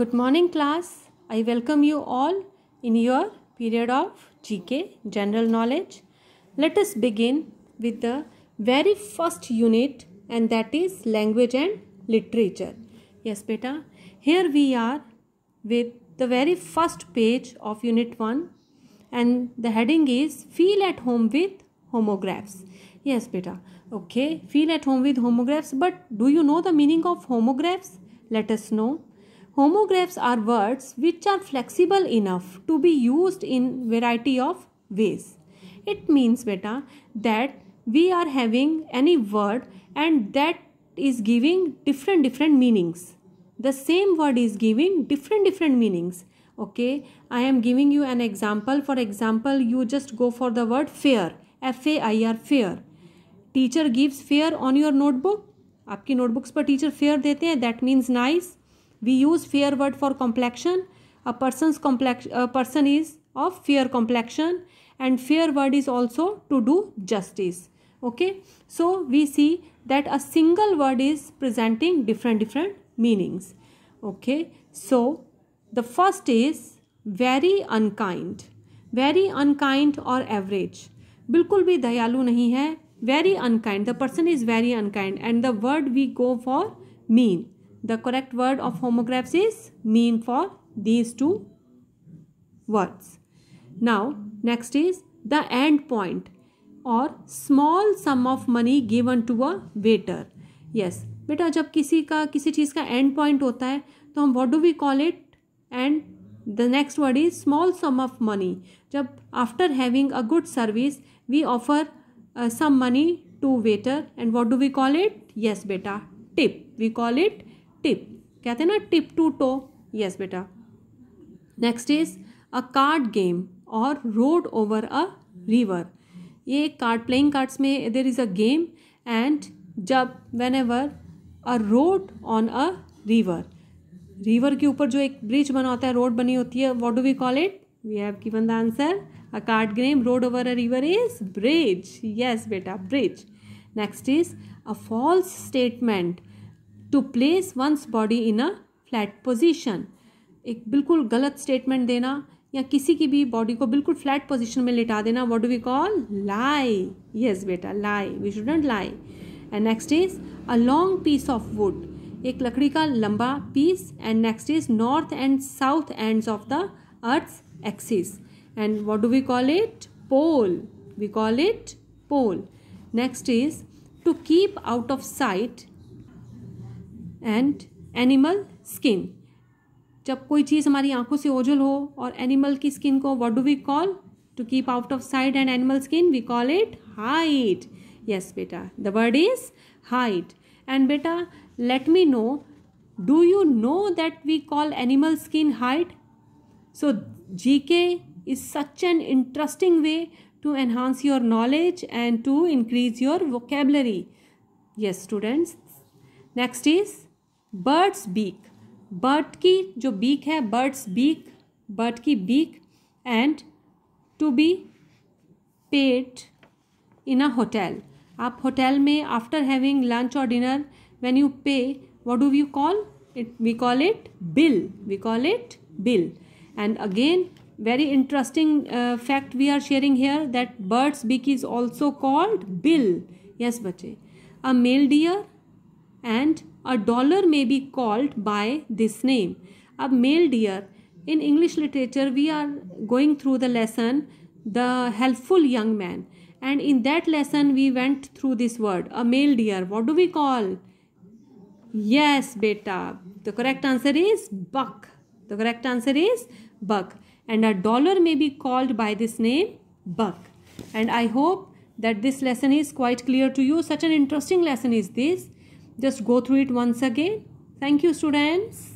Good morning class. I welcome you all in your period of GK general knowledge. Let us begin with the very first unit and that is language and literature. Yes beta, here we are with the very first page of unit 1 and the heading is feel at home with homographs. Yes beta, okay, feel at home with homographs but do you know the meaning of homographs? Let us know Homographs are words which are flexible enough to be used in variety of ways. It means beta that we are having any word and that is giving different different meanings. The same word is giving different different meanings. Okay, I am giving you an example. For example, you just go for the word fair. F A I R fair. Teacher gives fair on your notebook. आपकी notebooks पर teacher fair देते हैं that means nice we use fair word for complexion a person's complex a person is of fair complexion and fair word is also to do justice okay so we see that a single word is presenting different different meanings okay so the first is very unkind very unkind or average बिल्कुल भी दयालु नहीं है Very unkind. The person is very unkind, and the word we go for mean. the correct word of homographs is mean for these two words. Now, next is the end point or small sum of money given to a waiter. Yes, बेटा जब किसी का किसी चीज़ का and point होता है तो हम what do we call it and the next word is small sum of money जब after having a good service we offer some money to waiter and what do we call it yes बेटा tip we call it tip कहते हैं ना tip to toe yes बेटा next is a card game और road over a river ये card playing cards में there is a game and जब whenever a road on a river river के ऊपर जो एक ब्रिज बना होता है रोड बनी होती है what do we call it we have given the answer a card game road over a river is bridge yes बेटा bridge next is a false statement to place one's body in a flat position एक बिल्कुल गलत statement देना या किसी की भी body को बिल्कुल फ्लैट पोजिशन में लिटा देना what do we call lie yes बेटा lie we shouldn't lie and next is a long piece of wood एक लकड़ी का लंबा piece and next is north and south ends of the earth axis and what do we call it pole we call it pole next is to keep out of sight and animal skin जब कोई चीज़ हमारी आंखों से ओझल हो और animal की skin को what do we call to keep out of side and animal skin we call it hide yes बेटा the word is hide and बेटा let me know do you know that we call animal skin hide so G K is such an interesting way to enhance your knowledge and to increase your vocabulary yes students next is birds beak bird की जो beak है birds beak bird की beak and to be paid in a hotel आप hotel में after having lunch और dinner when you pay what do you call it we call it bill we call it bill and again very interesting uh, fact we are sharing here that bird's beak is also called bill yes bache a male deer and a dollar may be called by this name. A male deer. In English literature, we are going through the lesson The Helpful Young Man. And in that lesson, we went through this word, a male deer. What do we call? Yes, beta. The correct answer is buck. The correct answer is buck. And a dollar may be called by this name, buck. And I hope that this lesson is quite clear to you. Such an interesting lesson is this. Just go through it once again. Thank you students.